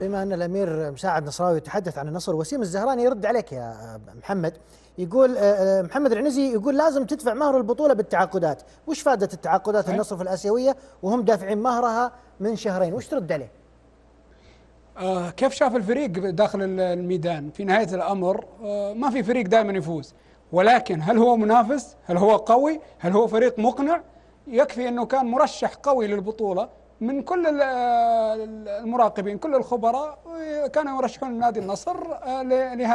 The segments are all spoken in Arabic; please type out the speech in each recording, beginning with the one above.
بما ان الامير مساعد نصراوي يتحدث عن النصر وسيم الزهراني يرد عليك يا محمد يقول آه، آه، محمد العنزي يقول لازم تدفع مهر البطوله بالتعاقدات وش فائده التعاقدات النصر في الاسيويه وهم دافعين مهرها من شهرين وش ترد عليه آه كيف شاف الفريق داخل الميدان في نهايه الامر آه ما في فريق دائما يفوز ولكن هل هو منافس هل هو قوي هل هو فريق مقنع يكفي انه كان مرشح قوي للبطوله من كل المراقبين كل الخبراء كانوا يرشحون نادي النصر آه،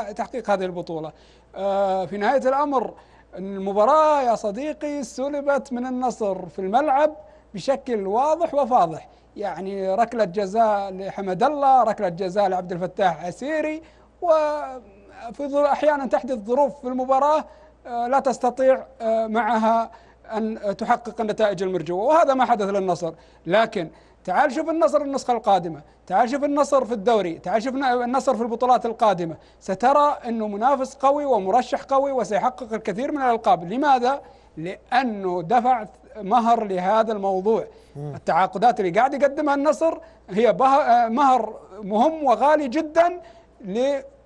لتحقيق هذه البطولة آه، في نهاية الأمر المباراة يا صديقي سلبت من النصر في الملعب بشكل واضح وفاضح يعني ركلة جزاء لحمد الله ركلة جزاء لعبد الفتاح عسيري وفي أحيانا تحدث ظروف في المباراة آه، لا تستطيع معها أن تحقق النتائج المرجوة وهذا ما حدث للنصر لكن تعال شوف النصر النسخة القادمة تعال شوف النصر في الدوري تعال شوف النصر في البطولات القادمة سترى أنه منافس قوي ومرشح قوي وسيحقق الكثير من الألقاب لماذا؟ لأنه دفع مهر لهذا الموضوع التعاقدات اللي قاعد يقدمها النصر هي آه، مهر مهم وغالي جدا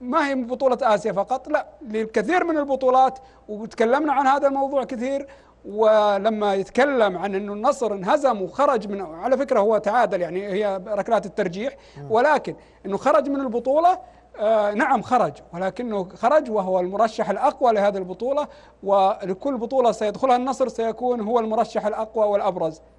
ما هي بطولة آسيا فقط لا للكثير من البطولات وتكلمنا عن هذا الموضوع كثير ولما يتكلم عن انه النصر انهزم وخرج من على فكره هو تعادل يعني هي ركلات الترجيح ولكن انه خرج من البطوله آه نعم خرج ولكنه خرج وهو المرشح الأقوى لهذه البطولة ولكل بطولة سيدخلها النصر سيكون هو المرشح الأقوى والأبرز